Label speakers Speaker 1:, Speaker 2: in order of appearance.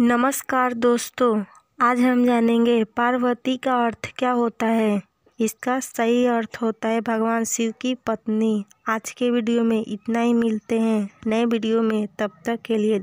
Speaker 1: नमस्कार दोस्तों आज हम जानेंगे पार्वती का अर्थ क्या होता है इसका सही अर्थ होता है भगवान शिव की पत्नी आज के वीडियो में इतना ही मिलते हैं नए वीडियो में तब तक के लिए